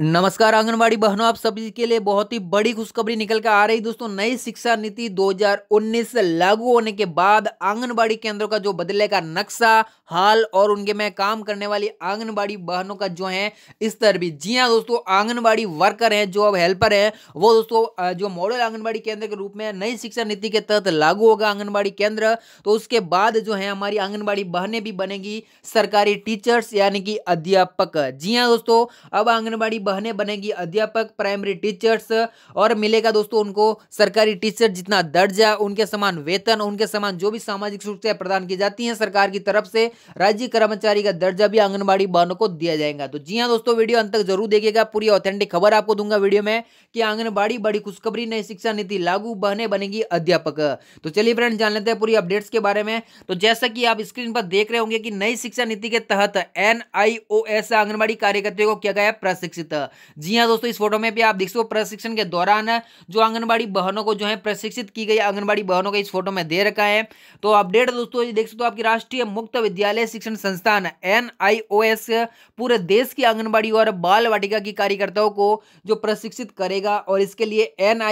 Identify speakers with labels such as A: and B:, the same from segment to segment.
A: नमस्कार आंगनबाड़ी बहनों आप सभी के लिए बहुत ही बड़ी खुशखबरी निकल कर आ रही दोस्तों नई शिक्षा नीति 2019 लागू होने के बाद आंगनबाड़ी केंद्रों का जो बदले का नक्शा हाल और उनके में काम करने वाली आंगनबाड़ी बहनों का जो है स्तर भी जी हाँ दोस्तों आंगनबाड़ी वर्कर हैं जो अब हेल्पर हैं वो दोस्तों जो मॉडल आंगनबाड़ी केंद्र के रूप में नई शिक्षा नीति के तहत लागू होगा आंगनबाड़ी केंद्र तो उसके बाद जो है हमारी आंगनबाड़ी बहने भी बनेगी सरकारी टीचर्स यानी कि अध्यापक जी हाँ दोस्तों अब आंगनबाड़ी बहनें बनेगी अध्यापक प्राइमरी टीचर्स और मिलेगा दोस्तों उनको सरकारी टीचर जितना दर्जा उनके समान वेतन उनके समान जो भी सामाजिक सुरक्षा प्रदान की जाती है सरकार की तरफ से राज्य कर्मचारी का दर्जा भी आंगनबाड़ी बहनों को दिया जाएगा तो जी हाँ दोस्तों वीडियो अंत तक जरूर देखेगा पूरी ऑथेंटिक खबर आपको दूंगा वीडियो में कि आंगनबाड़ी बड़ी खुशखबरी नई शिक्षा नीति लागू बहने बनेगी अध्यापक तो चलिए फ्रेंड जान लेते हैं पूरी अपडेट्स के बारे में तो जैसा कि आप स्क्रीन पर देख रहे होंगे कि नई शिक्षा नीति के तहत एनआईओएस आंगनबाड़ी कार्यकर्ता को किया गया प्रशिक्षित जी हाँ दोस्तों इस फोटो में भी आप देख सकते हो प्रशिक्षण के दौरान जो आंगनबाड़ी बहनों को जो है प्रशिक्षित की गई आंगनबाड़ी बहनों को इस फोटो में दे रखा है तो अपडेट दोस्तों ये देख सकते हो आपकी राष्ट्रीय मुक्त विद्यालय शिक्षण संस्थान एन पूरे देश की आंगनबाड़ी और बाल वाटिका की कार्यकर्ताओं को जो प्रशिक्षित करेगा और इसके लिए एन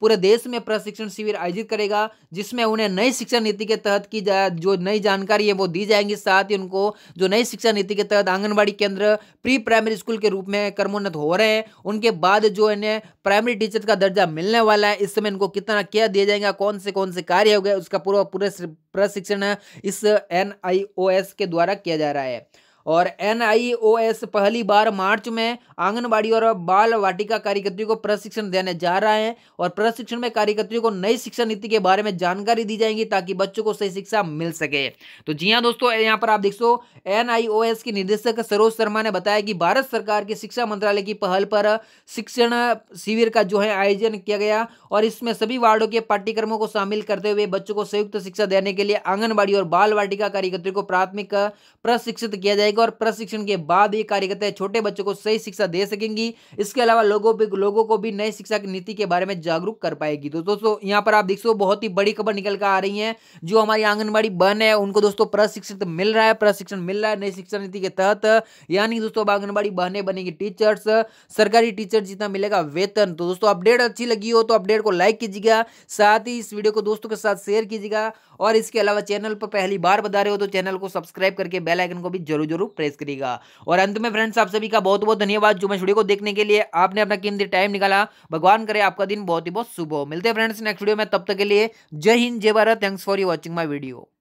A: पूरे देश में प्रशिक्षण शिविर आयोजित करेगा जिसमें उन्हें नई शिक्षा नीति के तहत की जो नई जानकारी है वो दी जाएंगी साथ ही उनको जो नई शिक्षा नीति के तहत आंगनबाड़ी केंद्र प्री प्राइमरी स्कूल के रूप में कर्मोन्नत हो रहे हैं उनके बाद जो इन्हें प्राइमरी टीचर का दर्जा मिलने वाला है इस समय इनको कितना क्या दिया जाएगा कौन से कौन से कार्य हो गए उसका पूरा पूरा प्रशिक्षण इस एन के द्वारा किया जा रहा है और एन पहली बार मार्च में आंगनबाड़ी और बाल वाटिका कार्यकर्तियों को प्रशिक्षण देने जा रहा है और प्रशिक्षण में कार्यकर्तियों को नई शिक्षा नीति के बारे में जानकारी दी जाएगी ताकि बच्चों को सही शिक्षा मिल सके तो जी हाँ दोस्तों यहाँ पर आप देख सो एन की निदेशक सरोज शर्मा ने बताया कि भारत सरकार के शिक्षा मंत्रालय की पहल पर शिक्षण शिविर का जो है आयोजन किया गया और इसमें सभी वार्डो के पाठ्यक्रमों को शामिल करते हुए बच्चों को संयुक्त शिक्षा देने के लिए आंगनबाड़ी और बाल वाटिका कार्यकर्तियों को प्राथमिक प्रशिक्षित किया जाएगा जाएगा और प्रशिक्षण के बाद ये कार्यकर्ताएं छोटे बच्चों को सही शिक्षा दे सकेंगी इसके अलावा लोगों पर लोगों को भी नई शिक्षा नीति के बारे में जागरूक कर पाएगी तो दोस्तों यहाँ पर आप देख सो बहुत ही बड़ी खबर निकल कर आ रही है जो हमारी आंगनबाड़ी बन है उनको दोस्तों प्रशिक्षित मिल रहा है प्रशिक्षण मिल रहा है नई शिक्षा नीति के तहत यानी दोस्तों आंगनबाड़ी बहने बनेगी टीचर्स सरकारी टीचर जितना मिलेगा वेतन तो दोस्तों अपडेट अच्छी लगी हो तो अपडेट को लाइक कीजिएगा साथ ही इस वीडियो को दोस्तों के साथ शेयर कीजिएगा और इसके अलावा चैनल पर पहली बार बता रहे हो तो चैनल को सब्सक्राइब करके बेल आइकन को भी जरूर जरूर जरूर प्रेस करिएगा और अंत में फ्रेंड्स आप सभी का बहुत बहुत धन्यवाद जो मैं को देखने के लिए आपने अपना कीमती टाइम निकाला भगवान करे आपका दिन बहुत ही बहुत शुभ हो मिलते हैं फ्रेंड्स नेक्स्ट वीडियो में तब तक के लिए जय हिंद जय Bharat thanks for you watching my video